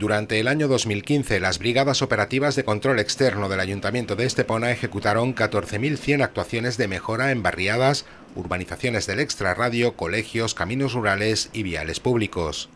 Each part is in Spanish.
Durante el año 2015, las Brigadas Operativas de Control Externo del Ayuntamiento de Estepona ejecutaron 14.100 actuaciones de mejora en barriadas, urbanizaciones del extrarradio, colegios, caminos rurales y viales públicos.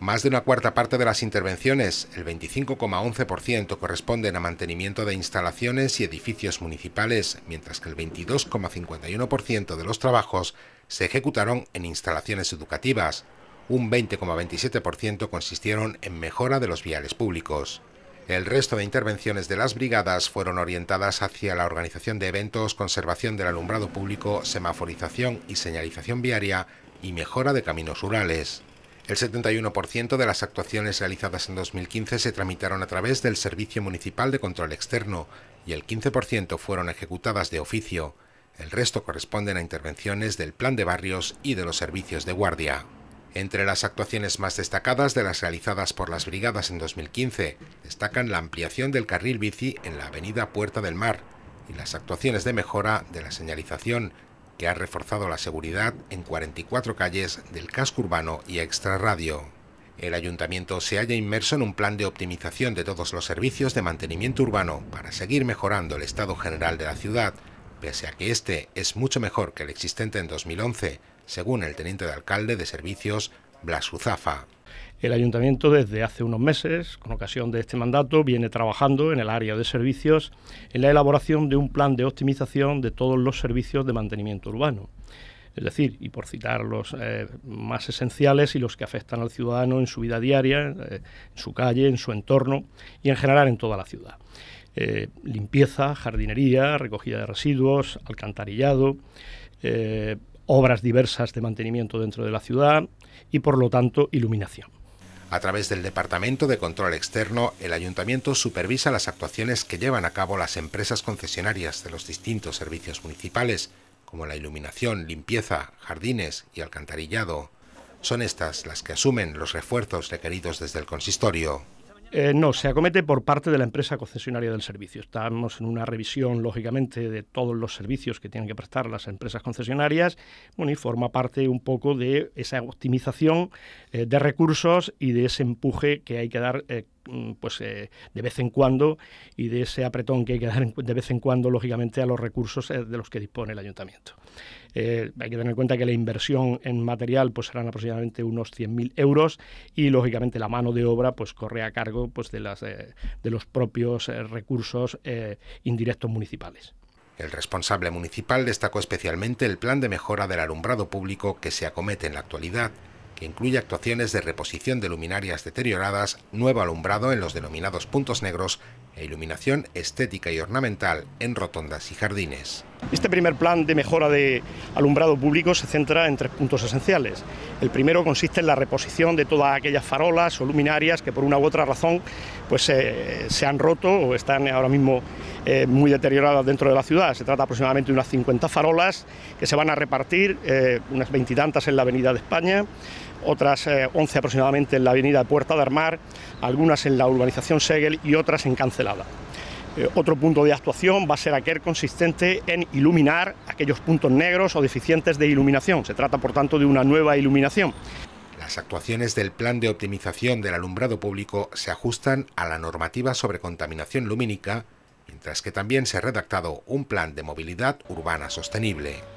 Más de una cuarta parte de las intervenciones, el 25,11%, corresponden a mantenimiento de instalaciones y edificios municipales, mientras que el 22,51% de los trabajos se ejecutaron en instalaciones educativas, un 20,27% consistieron en mejora de los viales públicos. El resto de intervenciones de las brigadas fueron orientadas hacia la organización de eventos, conservación del alumbrado público, semaforización y señalización viaria y mejora de caminos rurales. El 71% de las actuaciones realizadas en 2015 se tramitaron a través del Servicio Municipal de Control Externo y el 15% fueron ejecutadas de oficio. El resto corresponden a intervenciones del Plan de Barrios y de los servicios de guardia. Entre las actuaciones más destacadas de las realizadas por las brigadas en 2015 destacan la ampliación del carril bici en la avenida Puerta del Mar y las actuaciones de mejora de la señalización que ha reforzado la seguridad en 44 calles del casco urbano y extrarradio. El ayuntamiento se halla inmerso en un plan de optimización de todos los servicios de mantenimiento urbano para seguir mejorando el estado general de la ciudad, pese a que este es mucho mejor que el existente en 2011, según el teniente de alcalde de servicios, Blas Uzafa. El ayuntamiento desde hace unos meses, con ocasión de este mandato, viene trabajando en el área de servicios en la elaboración de un plan de optimización de todos los servicios de mantenimiento urbano. Es decir, y por citar los eh, más esenciales y los que afectan al ciudadano en su vida diaria, eh, en su calle, en su entorno y en general en toda la ciudad. Eh, limpieza, jardinería, recogida de residuos, alcantarillado, obras diversas de mantenimiento dentro de la ciudad y por lo tanto iluminación. A través del Departamento de Control Externo, el Ayuntamiento supervisa las actuaciones que llevan a cabo las empresas concesionarias de los distintos servicios municipales, como la iluminación, limpieza, jardines y alcantarillado. Son estas las que asumen los refuerzos requeridos desde el consistorio. Eh, no, se acomete por parte de la empresa concesionaria del servicio. Estamos en una revisión, lógicamente, de todos los servicios que tienen que prestar las empresas concesionarias y forma parte un poco de esa optimización eh, de recursos y de ese empuje que hay que dar eh, Mm, pues eh, de vez en cuando y de ese apretón que hay que dar de vez en cuando, lógicamente, a los recursos eh, de los que dispone el ayuntamiento. Eh, hay que tener en cuenta que la inversión en material pues serán aproximadamente unos 100.000 euros y lógicamente la mano de obra pues corre a cargo pues de, las, de los propios recursos indirectos municipales. El responsable municipal destacó especialmente el plan de mejora del alumbrado público que se acomete en la actualidad que incluye actuaciones de reposición de luminarias deterioradas, nuevo alumbrado en los denominados puntos negros e iluminación estética y ornamental en rotondas y jardines. Este primer plan de mejora de alumbrado público se centra en tres puntos esenciales. El primero consiste en la reposición de todas aquellas farolas o luminarias que por una u otra razón pues, eh, se han roto o están ahora mismo eh, muy deterioradas dentro de la ciudad. Se trata aproximadamente de unas 50 farolas que se van a repartir, eh, unas veintitantas en la Avenida de España, otras 11 aproximadamente en la Avenida Puerta de Armar, algunas en la urbanización Segel y otras en Cancel eh, otro punto de actuación va a ser aquel consistente en iluminar aquellos puntos negros o deficientes de iluminación. Se trata, por tanto, de una nueva iluminación. Las actuaciones del Plan de Optimización del Alumbrado Público se ajustan a la normativa sobre contaminación lumínica, mientras que también se ha redactado un plan de movilidad urbana sostenible.